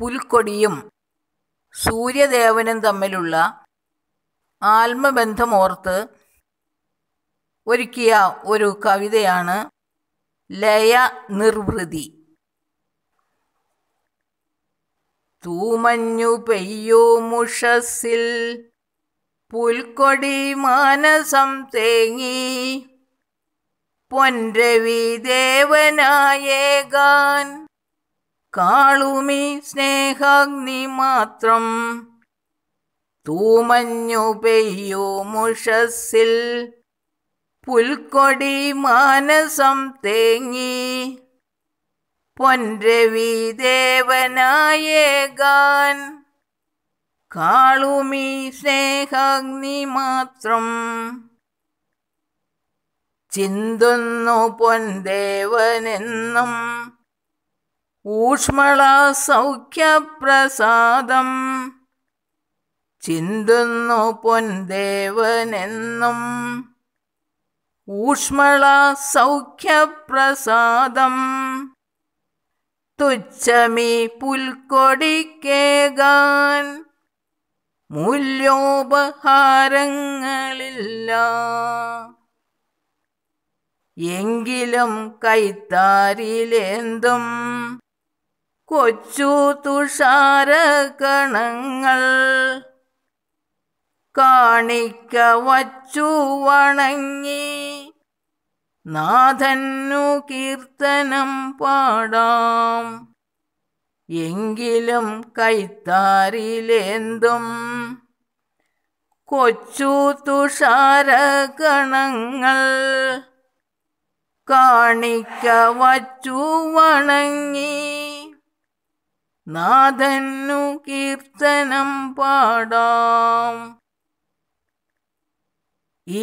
പുൽക്കൊടിയും സൂര്യദേവനും തമ്മിലുള്ള ആത്മബന്ധമോർത്ത് ഒരുക്കിയ ഒരു കവിതയാണ് ലയ നിർവൃതി തൂമഞ്ഞു പെയ്യോ മുഷസിൽ പുൽക്കൊടി മാനസം തേങ്ങി പൊൻരവി ദേവനായേകാൻ കാളുമി സ്നേഹാഗ്നി മാത്രം തൂമഞ്ഞു പെയ്യോ മുഷസ്സിൽ പുൽക്കൊടി മാനസം തേങ്ങി പൊൻരവി ദേവനായേകാൻ കാളുമി സ്നേഹാഗ്നി മാത്രം ചിന്തുന്നു പൊൻദേവനെന്നും ഊഷ്മളസൗഖ്യപ്രസാദം ചിന്തുന്നു പൊൻദേവനെന്നും സൗഖ്യപ്രസാദം തുച്ഛമീ പുൽക്കൊടിക്കേകാൻ മൂല്യോപഹാരങ്ങളില്ല എങ്കിലും കൈത്താരിലെന്തും കൊച്ചു കണങ്ങൾ കാണിക്ക വച്ചു വണങ്ങി നാഥന്നു കീർത്തനം പാടാം എങ്കിലും കൈത്താരിലെന്തും കൊച്ചു കണങ്ങൾ കാണിക്ക വച്ചു വണങ്ങി നാഥന്നു കീർത്തനം പാടാം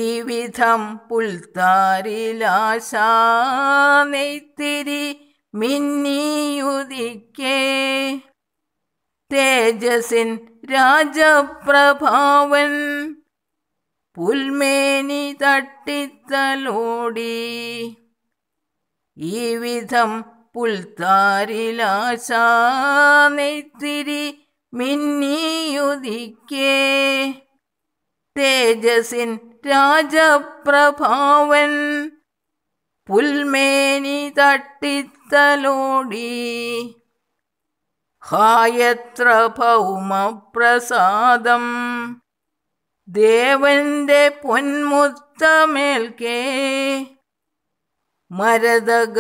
ഈ വിധം പുൽത്താരിലാശാനെയ്ത്തിരി മിന്നിയുദിക്കേ തേജസിൻ രാജപ്രഭാവൻ പുൽമേനി തട്ടിത്തലോടി ഈ വിധം പുൽത്താരിലാശാനെത്തിരി നെയ്ത്തിരി മിന്നിയുദിക്കേ തേജസിൻ രാജപ്രഭാവൻ പുൽമേനി തട്ടിത്തലോടി ഹായത്ര ഭൗമപ്രസാദം ദേവന്റെ പൊന്മുത്തമേൽക്കേ മരതക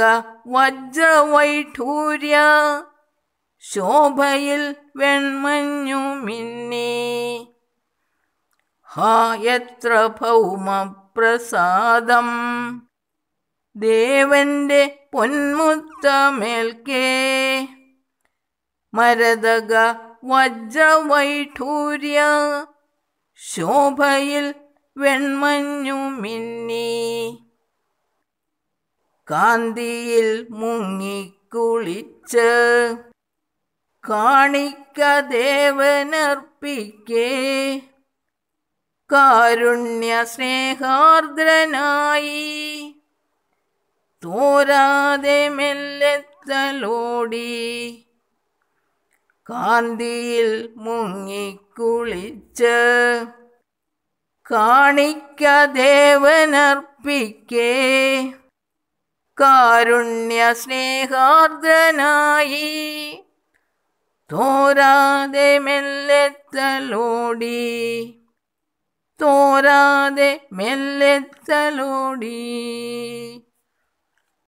വജ്രവൈഠൂര്യ ശോഭയിൽ വെൺമഞ്ഞു മിന്നി ഹാ എത്ര ഭൗമപ്രസാദം ദേവന്റെ പൊന്മുത്തമേൽക്കേ മരതക വജ്രവൈഠൂര്യ ശോഭയിൽ വെൺമഞ്ഞു മിന്നി കാന്തിയിൽ മുങ്ങിക്കുളിച്ച് കാണിക്ക ദേവനർപ്പിക്കേ കാരുണ്യ സ്നേഹാർദ്രനായി തോരാതെ മെല്ലെത്തലോടി കാന്തിയിൽ മുങ്ങിക്കുളിച്ച് കാണിക്ക ദേവനർപ്പിക്കേ കാരുണ്യ സ്നേഹാർദ്രനായി തോരാതെ മെല്ലെത്തലോടി തോരാതെ മെല്ലെത്തലോടി